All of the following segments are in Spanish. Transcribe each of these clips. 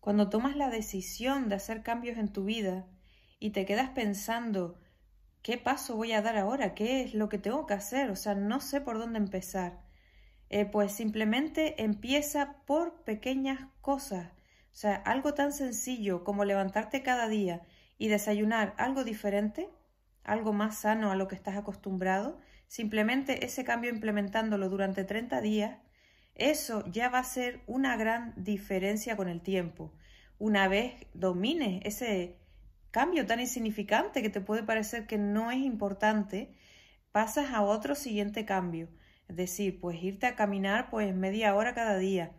Cuando tomas la decisión de hacer cambios en tu vida y te quedas pensando, ¿qué paso voy a dar ahora? ¿Qué es lo que tengo que hacer? O sea, no sé por dónde empezar. Eh, pues simplemente empieza por pequeñas cosas. O sea, algo tan sencillo como levantarte cada día y desayunar algo diferente, algo más sano a lo que estás acostumbrado, simplemente ese cambio implementándolo durante 30 días eso ya va a ser una gran diferencia con el tiempo. Una vez domines ese cambio tan insignificante que te puede parecer que no es importante, pasas a otro siguiente cambio. Es decir, pues irte a caminar pues media hora cada día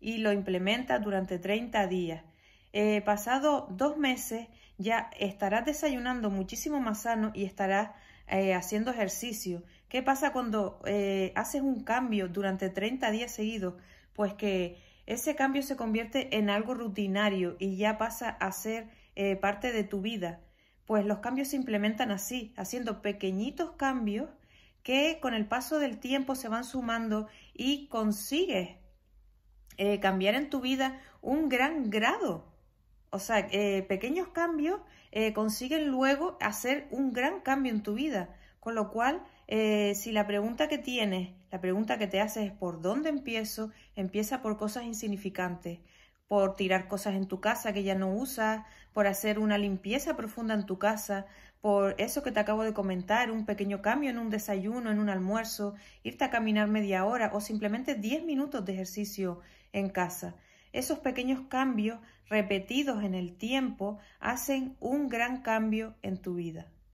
y lo implementas durante 30 días. Eh, pasado dos meses ya estarás desayunando muchísimo más sano y estarás eh, haciendo ejercicio. ¿Qué pasa cuando eh, haces un cambio durante 30 días seguidos? Pues que ese cambio se convierte en algo rutinario y ya pasa a ser eh, parte de tu vida. Pues los cambios se implementan así, haciendo pequeñitos cambios que con el paso del tiempo se van sumando y consigues cambiar en tu vida un gran grado o sea, eh, pequeños cambios eh, consiguen luego hacer un gran cambio en tu vida. Con lo cual, eh, si la pregunta que tienes, la pregunta que te haces es por dónde empiezo, empieza por cosas insignificantes, por tirar cosas en tu casa que ya no usas, por hacer una limpieza profunda en tu casa, por eso que te acabo de comentar, un pequeño cambio en un desayuno, en un almuerzo, irte a caminar media hora o simplemente 10 minutos de ejercicio en casa. Esos pequeños cambios repetidos en el tiempo hacen un gran cambio en tu vida.